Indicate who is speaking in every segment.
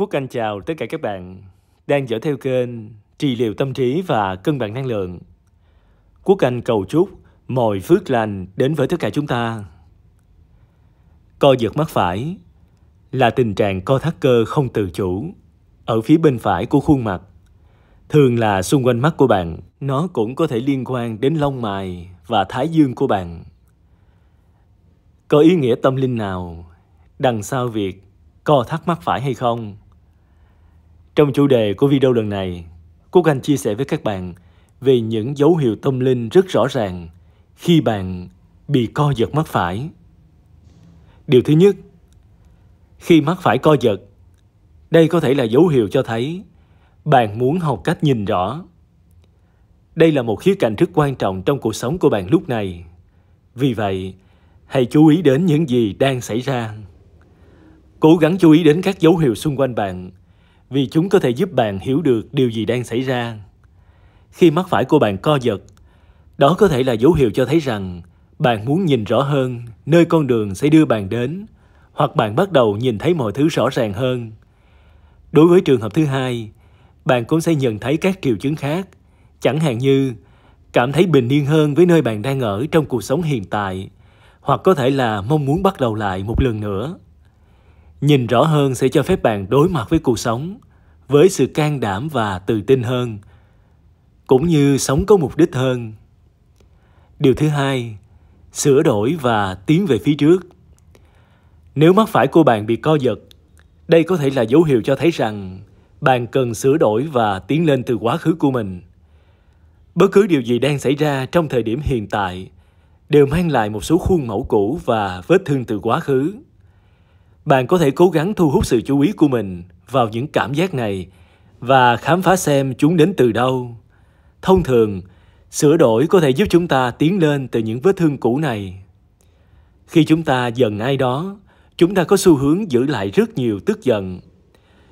Speaker 1: Quốc Anh chào tất cả các bạn đang dõi theo kênh Trị liệu tâm trí và cân bằng năng lượng. Quốc Anh cầu chúc mọi phước lành đến với tất cả chúng ta. Co giật mắt phải là tình trạng co thắt cơ không tự chủ ở phía bên phải của khuôn mặt. Thường là xung quanh mắt của bạn, nó cũng có thể liên quan đến lông mày và thái dương của bạn. Có ý nghĩa tâm linh nào đằng sau việc co thắt mắt phải hay không? Trong chủ đề của video lần này, Quốc Anh chia sẻ với các bạn về những dấu hiệu tâm linh rất rõ ràng khi bạn bị co giật mắt phải. Điều thứ nhất, khi mắt phải co giật, đây có thể là dấu hiệu cho thấy bạn muốn học cách nhìn rõ. Đây là một khía cạnh rất quan trọng trong cuộc sống của bạn lúc này. Vì vậy, hãy chú ý đến những gì đang xảy ra. Cố gắng chú ý đến các dấu hiệu xung quanh bạn vì chúng có thể giúp bạn hiểu được điều gì đang xảy ra. Khi mắt phải của bạn co giật, đó có thể là dấu hiệu cho thấy rằng bạn muốn nhìn rõ hơn nơi con đường sẽ đưa bạn đến hoặc bạn bắt đầu nhìn thấy mọi thứ rõ ràng hơn. Đối với trường hợp thứ hai, bạn cũng sẽ nhận thấy các triệu chứng khác, chẳng hạn như cảm thấy bình yên hơn với nơi bạn đang ở trong cuộc sống hiện tại hoặc có thể là mong muốn bắt đầu lại một lần nữa nhìn rõ hơn sẽ cho phép bạn đối mặt với cuộc sống với sự can đảm và tự tin hơn cũng như sống có mục đích hơn điều thứ hai sửa đổi và tiến về phía trước nếu mắt phải của bạn bị co giật đây có thể là dấu hiệu cho thấy rằng bạn cần sửa đổi và tiến lên từ quá khứ của mình bất cứ điều gì đang xảy ra trong thời điểm hiện tại đều mang lại một số khuôn mẫu cũ và vết thương từ quá khứ bạn có thể cố gắng thu hút sự chú ý của mình vào những cảm giác này và khám phá xem chúng đến từ đâu. Thông thường, sửa đổi có thể giúp chúng ta tiến lên từ những vết thương cũ này. Khi chúng ta giận ai đó, chúng ta có xu hướng giữ lại rất nhiều tức giận.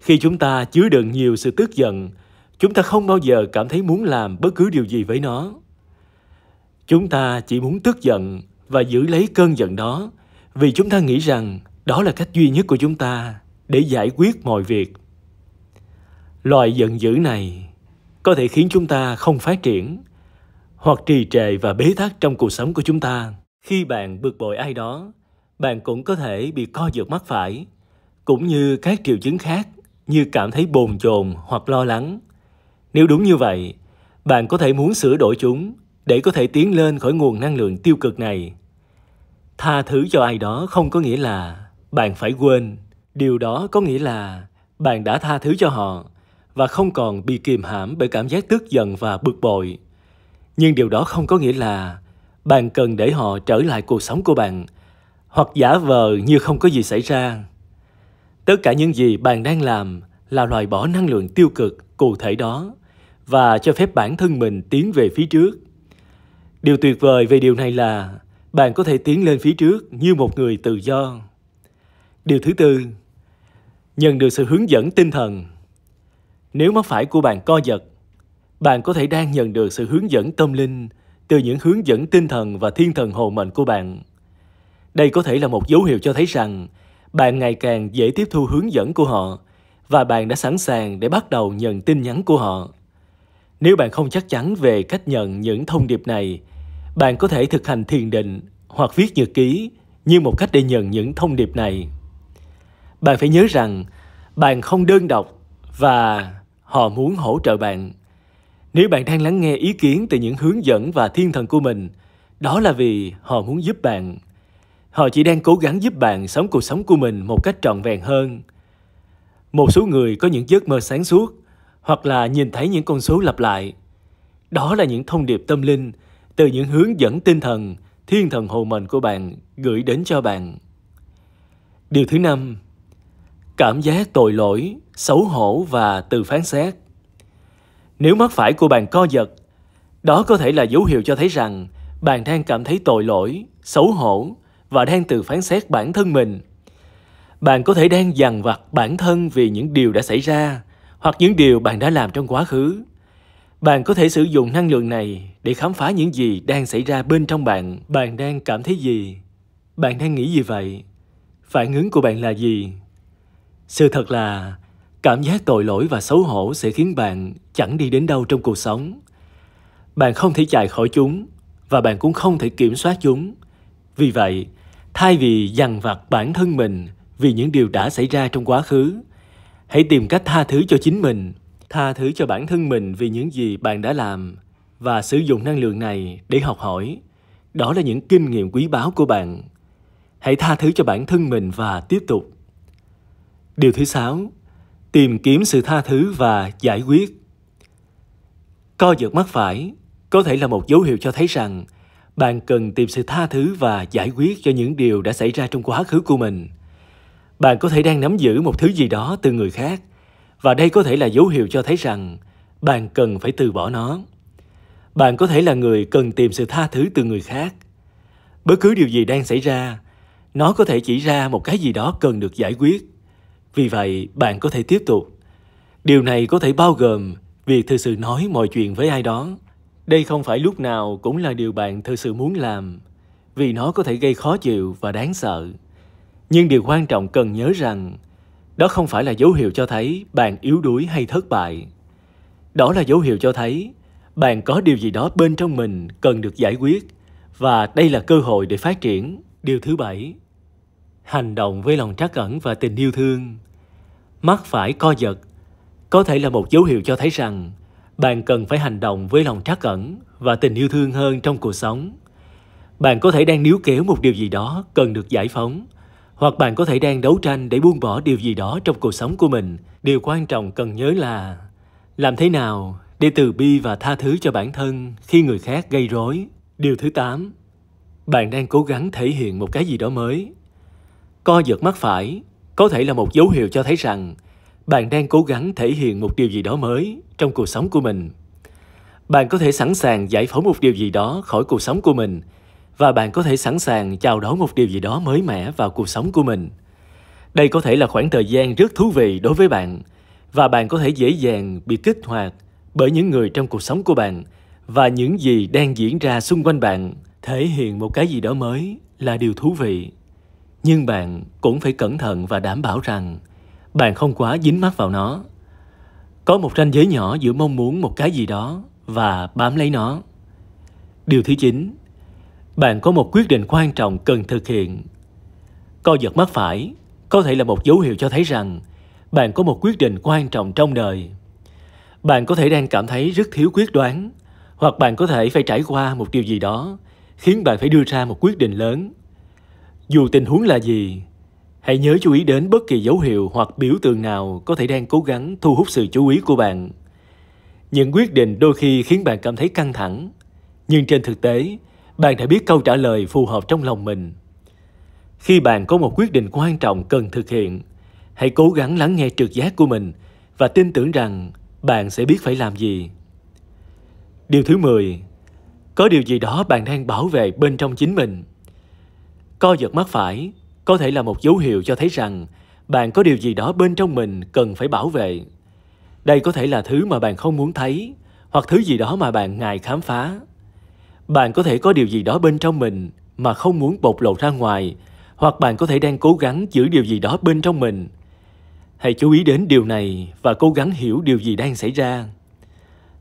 Speaker 1: Khi chúng ta chứa đựng nhiều sự tức giận, chúng ta không bao giờ cảm thấy muốn làm bất cứ điều gì với nó. Chúng ta chỉ muốn tức giận và giữ lấy cơn giận đó vì chúng ta nghĩ rằng đó là cách duy nhất của chúng ta để giải quyết mọi việc loại giận dữ này có thể khiến chúng ta không phát triển hoặc trì trệ và bế tắc trong cuộc sống của chúng ta khi bạn bực bội ai đó bạn cũng có thể bị co giật mắt phải cũng như các triệu chứng khác như cảm thấy bồn chồn hoặc lo lắng nếu đúng như vậy bạn có thể muốn sửa đổi chúng để có thể tiến lên khỏi nguồn năng lượng tiêu cực này tha thứ cho ai đó không có nghĩa là bạn phải quên Điều đó có nghĩa là bạn đã tha thứ cho họ và không còn bị kìm hãm bởi cảm giác tức giận và bực bội. Nhưng điều đó không có nghĩa là bạn cần để họ trở lại cuộc sống của bạn hoặc giả vờ như không có gì xảy ra. Tất cả những gì bạn đang làm là loại bỏ năng lượng tiêu cực cụ thể đó và cho phép bản thân mình tiến về phía trước. Điều tuyệt vời về điều này là bạn có thể tiến lên phía trước như một người tự do. Điều thứ tư, nhận được sự hướng dẫn tinh thần. Nếu mắt phải của bạn co giật, bạn có thể đang nhận được sự hướng dẫn tâm linh từ những hướng dẫn tinh thần và thiên thần hồ mệnh của bạn. Đây có thể là một dấu hiệu cho thấy rằng bạn ngày càng dễ tiếp thu hướng dẫn của họ và bạn đã sẵn sàng để bắt đầu nhận tin nhắn của họ. Nếu bạn không chắc chắn về cách nhận những thông điệp này, bạn có thể thực hành thiền định hoặc viết nhật ký như một cách để nhận những thông điệp này bạn phải nhớ rằng bạn không đơn độc và họ muốn hỗ trợ bạn. Nếu bạn đang lắng nghe ý kiến từ những hướng dẫn và thiên thần của mình, đó là vì họ muốn giúp bạn. Họ chỉ đang cố gắng giúp bạn sống cuộc sống của mình một cách trọn vẹn hơn. Một số người có những giấc mơ sáng suốt hoặc là nhìn thấy những con số lặp lại. Đó là những thông điệp tâm linh từ những hướng dẫn tinh thần, thiên thần hồ mệnh của bạn gửi đến cho bạn. Điều thứ năm cảm giác tội lỗi, xấu hổ và từ phán xét. Nếu mắt phải của bạn co giật, đó có thể là dấu hiệu cho thấy rằng bạn đang cảm thấy tội lỗi, xấu hổ và đang tự phán xét bản thân mình. Bạn có thể đang dằn vặt bản thân vì những điều đã xảy ra hoặc những điều bạn đã làm trong quá khứ. Bạn có thể sử dụng năng lượng này để khám phá những gì đang xảy ra bên trong bạn. Bạn đang cảm thấy gì? Bạn đang nghĩ gì vậy? Phản ứng của bạn là gì? Sự thật là cảm giác tội lỗi và xấu hổ sẽ khiến bạn chẳng đi đến đâu trong cuộc sống. Bạn không thể chạy khỏi chúng và bạn cũng không thể kiểm soát chúng. Vì vậy, thay vì dằn vặt bản thân mình vì những điều đã xảy ra trong quá khứ, hãy tìm cách tha thứ cho chính mình, tha thứ cho bản thân mình vì những gì bạn đã làm và sử dụng năng lượng này để học hỏi. Đó là những kinh nghiệm quý báu của bạn. Hãy tha thứ cho bản thân mình và tiếp tục Điều thứ sáu, tìm kiếm sự tha thứ và giải quyết. Co giật mắt phải có thể là một dấu hiệu cho thấy rằng bạn cần tìm sự tha thứ và giải quyết cho những điều đã xảy ra trong quá khứ của mình. Bạn có thể đang nắm giữ một thứ gì đó từ người khác và đây có thể là dấu hiệu cho thấy rằng bạn cần phải từ bỏ nó. Bạn có thể là người cần tìm sự tha thứ từ người khác. Bất cứ điều gì đang xảy ra, nó có thể chỉ ra một cái gì đó cần được giải quyết vì vậy, bạn có thể tiếp tục. Điều này có thể bao gồm việc thực sự nói mọi chuyện với ai đó. Đây không phải lúc nào cũng là điều bạn thực sự muốn làm, vì nó có thể gây khó chịu và đáng sợ. Nhưng điều quan trọng cần nhớ rằng, đó không phải là dấu hiệu cho thấy bạn yếu đuối hay thất bại. Đó là dấu hiệu cho thấy bạn có điều gì đó bên trong mình cần được giải quyết và đây là cơ hội để phát triển. Điều thứ bảy, hành động với lòng trắc ẩn và tình yêu thương. Mắt phải co giật có thể là một dấu hiệu cho thấy rằng bạn cần phải hành động với lòng trắc ẩn và tình yêu thương hơn trong cuộc sống. Bạn có thể đang níu kéo một điều gì đó cần được giải phóng, hoặc bạn có thể đang đấu tranh để buông bỏ điều gì đó trong cuộc sống của mình. Điều quan trọng cần nhớ là làm thế nào để từ bi và tha thứ cho bản thân khi người khác gây rối. Điều thứ 8. Bạn đang cố gắng thể hiện một cái gì đó mới Co giật mắt phải có thể là một dấu hiệu cho thấy rằng bạn đang cố gắng thể hiện một điều gì đó mới trong cuộc sống của mình. Bạn có thể sẵn sàng giải phóng một điều gì đó khỏi cuộc sống của mình và bạn có thể sẵn sàng chào đón một điều gì đó mới mẻ vào cuộc sống của mình. Đây có thể là khoảng thời gian rất thú vị đối với bạn và bạn có thể dễ dàng bị kích hoạt bởi những người trong cuộc sống của bạn và những gì đang diễn ra xung quanh bạn. Thể hiện một cái gì đó mới là điều thú vị nhưng bạn cũng phải cẩn thận và đảm bảo rằng bạn không quá dính mắt vào nó. Có một ranh giới nhỏ giữa mong muốn một cái gì đó và bám lấy nó. Điều thứ chín bạn có một quyết định quan trọng cần thực hiện. Co giật mắt phải có thể là một dấu hiệu cho thấy rằng bạn có một quyết định quan trọng trong đời. Bạn có thể đang cảm thấy rất thiếu quyết đoán, hoặc bạn có thể phải trải qua một điều gì đó khiến bạn phải đưa ra một quyết định lớn dù tình huống là gì, hãy nhớ chú ý đến bất kỳ dấu hiệu hoặc biểu tượng nào có thể đang cố gắng thu hút sự chú ý của bạn. Những quyết định đôi khi khiến bạn cảm thấy căng thẳng, nhưng trên thực tế, bạn đã biết câu trả lời phù hợp trong lòng mình. Khi bạn có một quyết định quan trọng cần thực hiện, hãy cố gắng lắng nghe trực giác của mình và tin tưởng rằng bạn sẽ biết phải làm gì. Điều thứ 10. Có điều gì đó bạn đang bảo vệ bên trong chính mình. Co giật mắt phải có thể là một dấu hiệu cho thấy rằng bạn có điều gì đó bên trong mình cần phải bảo vệ. Đây có thể là thứ mà bạn không muốn thấy hoặc thứ gì đó mà bạn ngại khám phá. Bạn có thể có điều gì đó bên trong mình mà không muốn bộc lộ ra ngoài hoặc bạn có thể đang cố gắng giữ điều gì đó bên trong mình. Hãy chú ý đến điều này và cố gắng hiểu điều gì đang xảy ra.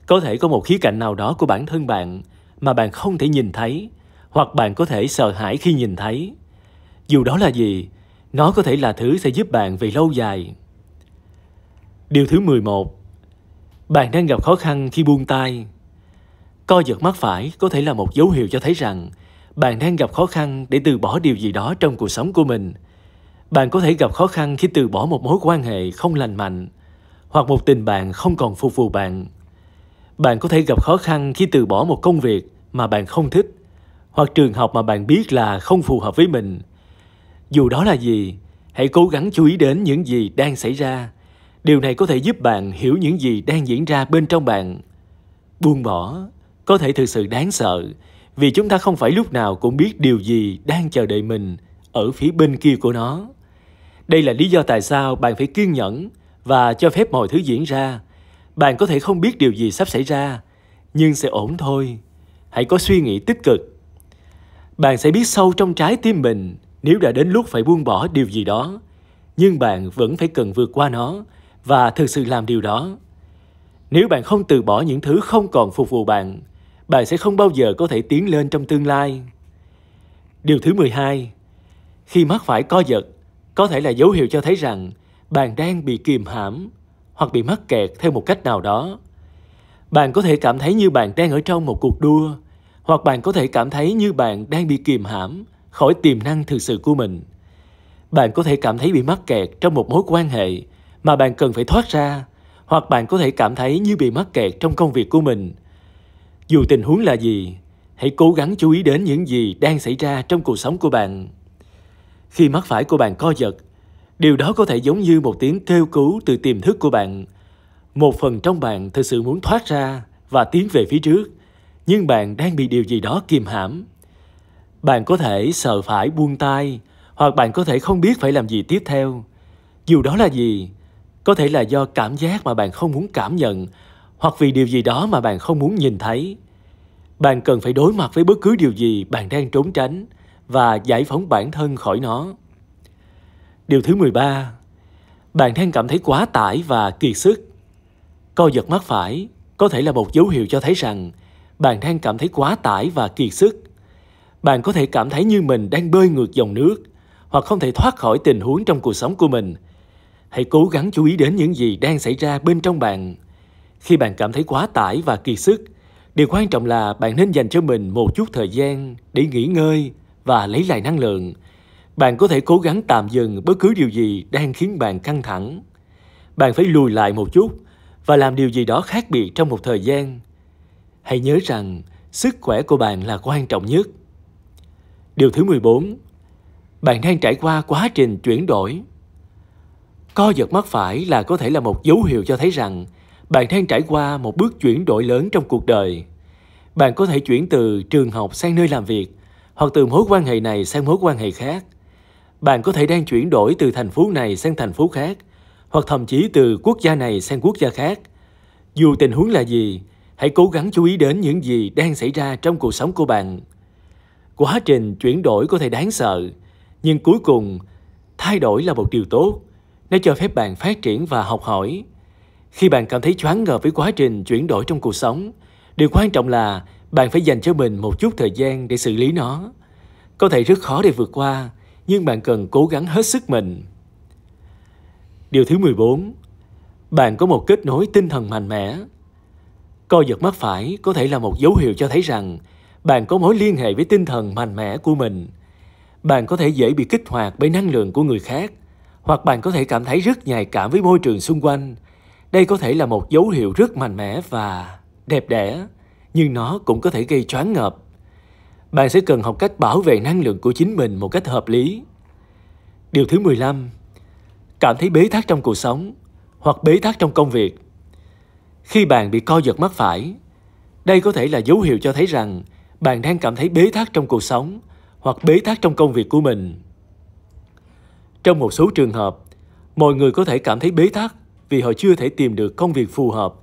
Speaker 1: Có thể có một khía cạnh nào đó của bản thân bạn mà bạn không thể nhìn thấy hoặc bạn có thể sợ hãi khi nhìn thấy. Dù đó là gì, nó có thể là thứ sẽ giúp bạn về lâu dài. Điều thứ 11. Bạn đang gặp khó khăn khi buông tay. Co giật mắt phải có thể là một dấu hiệu cho thấy rằng bạn đang gặp khó khăn để từ bỏ điều gì đó trong cuộc sống của mình. Bạn có thể gặp khó khăn khi từ bỏ một mối quan hệ không lành mạnh hoặc một tình bạn không còn phục vụ bạn. Bạn có thể gặp khó khăn khi từ bỏ một công việc mà bạn không thích hoặc trường học mà bạn biết là không phù hợp với mình dù đó là gì hãy cố gắng chú ý đến những gì đang xảy ra điều này có thể giúp bạn hiểu những gì đang diễn ra bên trong bạn buông bỏ có thể thực sự đáng sợ vì chúng ta không phải lúc nào cũng biết điều gì đang chờ đợi mình ở phía bên kia của nó đây là lý do tại sao bạn phải kiên nhẫn và cho phép mọi thứ diễn ra bạn có thể không biết điều gì sắp xảy ra nhưng sẽ ổn thôi hãy có suy nghĩ tích cực bạn sẽ biết sâu trong trái tim mình nếu đã đến lúc phải buông bỏ điều gì đó, nhưng bạn vẫn phải cần vượt qua nó và thực sự làm điều đó. Nếu bạn không từ bỏ những thứ không còn phục vụ bạn, bạn sẽ không bao giờ có thể tiến lên trong tương lai. Điều thứ 12. Khi mắc phải co giật, có thể là dấu hiệu cho thấy rằng bạn đang bị kìm hãm hoặc bị mắc kẹt theo một cách nào đó. Bạn có thể cảm thấy như bạn đang ở trong một cuộc đua hoặc bạn có thể cảm thấy như bạn đang bị kìm hãm khỏi tiềm năng thực sự của mình bạn có thể cảm thấy bị mắc kẹt trong một mối quan hệ mà bạn cần phải thoát ra hoặc bạn có thể cảm thấy như bị mắc kẹt trong công việc của mình dù tình huống là gì hãy cố gắng chú ý đến những gì đang xảy ra trong cuộc sống của bạn khi mắt phải của bạn co giật điều đó có thể giống như một tiếng kêu cứu từ tiềm thức của bạn một phần trong bạn thực sự muốn thoát ra và tiến về phía trước nhưng bạn đang bị điều gì đó kìm hãm. Bạn có thể sợ phải buông tay, hoặc bạn có thể không biết phải làm gì tiếp theo. Dù đó là gì, có thể là do cảm giác mà bạn không muốn cảm nhận, hoặc vì điều gì đó mà bạn không muốn nhìn thấy. Bạn cần phải đối mặt với bất cứ điều gì bạn đang trốn tránh và giải phóng bản thân khỏi nó. Điều thứ 13. Bạn đang cảm thấy quá tải và kiệt sức. Co giật mắt phải có thể là một dấu hiệu cho thấy rằng bạn đang cảm thấy quá tải và kiệt sức. Bạn có thể cảm thấy như mình đang bơi ngược dòng nước hoặc không thể thoát khỏi tình huống trong cuộc sống của mình. Hãy cố gắng chú ý đến những gì đang xảy ra bên trong bạn. Khi bạn cảm thấy quá tải và kiệt sức, điều quan trọng là bạn nên dành cho mình một chút thời gian để nghỉ ngơi và lấy lại năng lượng. Bạn có thể cố gắng tạm dừng bất cứ điều gì đang khiến bạn căng thẳng. Bạn phải lùi lại một chút và làm điều gì đó khác biệt trong một thời gian hãy nhớ rằng sức khỏe của bạn là quan trọng nhất. Điều thứ 14. Bạn đang trải qua quá trình chuyển đổi. Co giật mắt phải là có thể là một dấu hiệu cho thấy rằng bạn đang trải qua một bước chuyển đổi lớn trong cuộc đời. Bạn có thể chuyển từ trường học sang nơi làm việc hoặc từ mối quan hệ này sang mối quan hệ khác. Bạn có thể đang chuyển đổi từ thành phố này sang thành phố khác hoặc thậm chí từ quốc gia này sang quốc gia khác. Dù tình huống là gì, Hãy cố gắng chú ý đến những gì đang xảy ra trong cuộc sống của bạn. Quá trình chuyển đổi có thể đáng sợ, nhưng cuối cùng thay đổi là một điều tốt. Nó cho phép bạn phát triển và học hỏi. Khi bạn cảm thấy choáng ngợp với quá trình chuyển đổi trong cuộc sống, điều quan trọng là bạn phải dành cho mình một chút thời gian để xử lý nó. Có thể rất khó để vượt qua, nhưng bạn cần cố gắng hết sức mình. Điều thứ 14. Bạn có một kết nối tinh thần mạnh mẽ. Co giật mắt phải có thể là một dấu hiệu cho thấy rằng bạn có mối liên hệ với tinh thần mạnh mẽ của mình. Bạn có thể dễ bị kích hoạt bởi năng lượng của người khác, hoặc bạn có thể cảm thấy rất nhạy cảm với môi trường xung quanh. Đây có thể là một dấu hiệu rất mạnh mẽ và đẹp đẽ, nhưng nó cũng có thể gây choáng ngợp. Bạn sẽ cần học cách bảo vệ năng lượng của chính mình một cách hợp lý. Điều thứ 15. Cảm thấy bế tắc trong cuộc sống hoặc bế tắc trong công việc khi bạn bị co giật mắt phải, đây có thể là dấu hiệu cho thấy rằng bạn đang cảm thấy bế tắc trong cuộc sống hoặc bế tắc trong công việc của mình. Trong một số trường hợp, mọi người có thể cảm thấy bế tắc vì họ chưa thể tìm được công việc phù hợp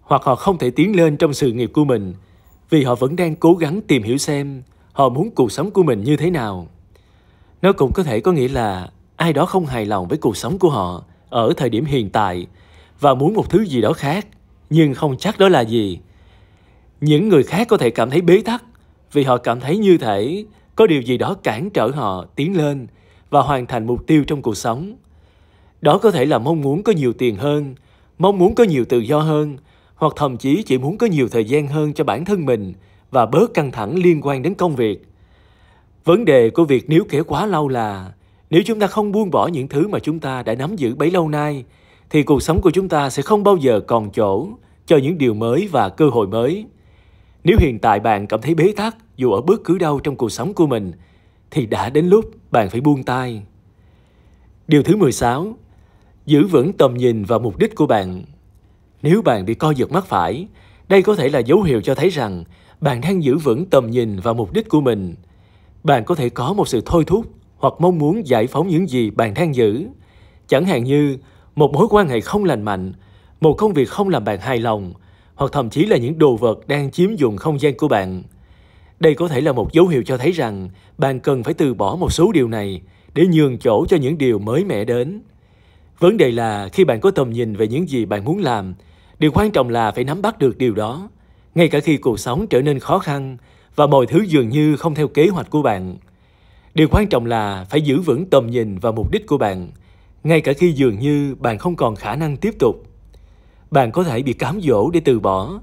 Speaker 1: hoặc họ không thể tiến lên trong sự nghiệp của mình vì họ vẫn đang cố gắng tìm hiểu xem họ muốn cuộc sống của mình như thế nào. Nó cũng có thể có nghĩa là ai đó không hài lòng với cuộc sống của họ ở thời điểm hiện tại và muốn một thứ gì đó khác nhưng không chắc đó là gì. Những người khác có thể cảm thấy bế tắc vì họ cảm thấy như thể có điều gì đó cản trở họ tiến lên và hoàn thành mục tiêu trong cuộc sống. Đó có thể là mong muốn có nhiều tiền hơn, mong muốn có nhiều tự do hơn, hoặc thậm chí chỉ muốn có nhiều thời gian hơn cho bản thân mình và bớt căng thẳng liên quan đến công việc. Vấn đề của việc níu kéo quá lâu là nếu chúng ta không buông bỏ những thứ mà chúng ta đã nắm giữ bấy lâu nay thì cuộc sống của chúng ta sẽ không bao giờ còn chỗ cho những điều mới và cơ hội mới. Nếu hiện tại bạn cảm thấy bế tắc dù ở bất cứ đâu trong cuộc sống của mình, thì đã đến lúc bạn phải buông tay. Điều thứ 16, giữ vững tầm nhìn và mục đích của bạn. Nếu bạn bị co giật mắt phải, đây có thể là dấu hiệu cho thấy rằng bạn đang giữ vững tầm nhìn và mục đích của mình. Bạn có thể có một sự thôi thúc hoặc mong muốn giải phóng những gì bạn đang giữ. Chẳng hạn như một mối quan hệ không lành mạnh, một công việc không làm bạn hài lòng, hoặc thậm chí là những đồ vật đang chiếm dụng không gian của bạn. Đây có thể là một dấu hiệu cho thấy rằng bạn cần phải từ bỏ một số điều này để nhường chỗ cho những điều mới mẻ đến. Vấn đề là khi bạn có tầm nhìn về những gì bạn muốn làm, điều quan trọng là phải nắm bắt được điều đó, ngay cả khi cuộc sống trở nên khó khăn và mọi thứ dường như không theo kế hoạch của bạn. Điều quan trọng là phải giữ vững tầm nhìn và mục đích của bạn – ngay cả khi dường như bạn không còn khả năng tiếp tục. Bạn có thể bị cám dỗ để từ bỏ,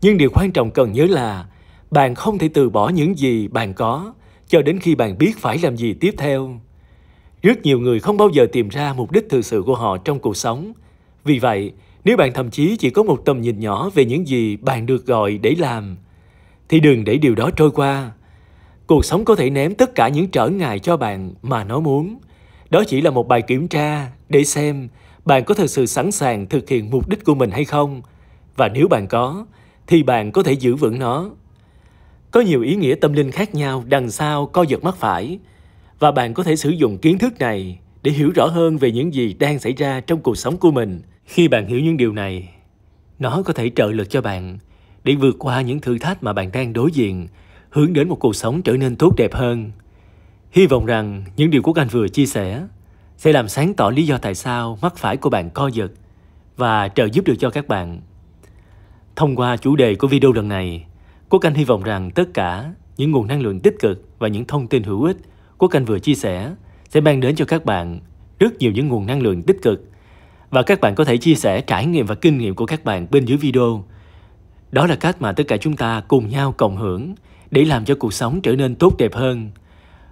Speaker 1: nhưng điều quan trọng cần nhớ là bạn không thể từ bỏ những gì bạn có cho đến khi bạn biết phải làm gì tiếp theo. Rất nhiều người không bao giờ tìm ra mục đích thực sự của họ trong cuộc sống. Vì vậy, nếu bạn thậm chí chỉ có một tầm nhìn nhỏ về những gì bạn được gọi để làm, thì đừng để điều đó trôi qua. Cuộc sống có thể ném tất cả những trở ngại cho bạn mà nó muốn – đó chỉ là một bài kiểm tra để xem bạn có thực sự sẵn sàng thực hiện mục đích của mình hay không. Và nếu bạn có, thì bạn có thể giữ vững nó. Có nhiều ý nghĩa tâm linh khác nhau đằng sau co giật mắt phải. Và bạn có thể sử dụng kiến thức này để hiểu rõ hơn về những gì đang xảy ra trong cuộc sống của mình. Khi bạn hiểu những điều này, nó có thể trợ lực cho bạn để vượt qua những thử thách mà bạn đang đối diện, hướng đến một cuộc sống trở nên tốt đẹp hơn. Hy vọng rằng những điều Quốc Anh vừa chia sẻ sẽ làm sáng tỏ lý do tại sao mắt phải của bạn co giật và trợ giúp được cho các bạn. Thông qua chủ đề của video lần này, Quốc Anh hy vọng rằng tất cả những nguồn năng lượng tích cực và những thông tin hữu ích Quốc Anh vừa chia sẻ sẽ mang đến cho các bạn rất nhiều những nguồn năng lượng tích cực và các bạn có thể chia sẻ trải nghiệm và kinh nghiệm của các bạn bên dưới video. Đó là cách mà tất cả chúng ta cùng nhau cộng hưởng để làm cho cuộc sống trở nên tốt đẹp hơn –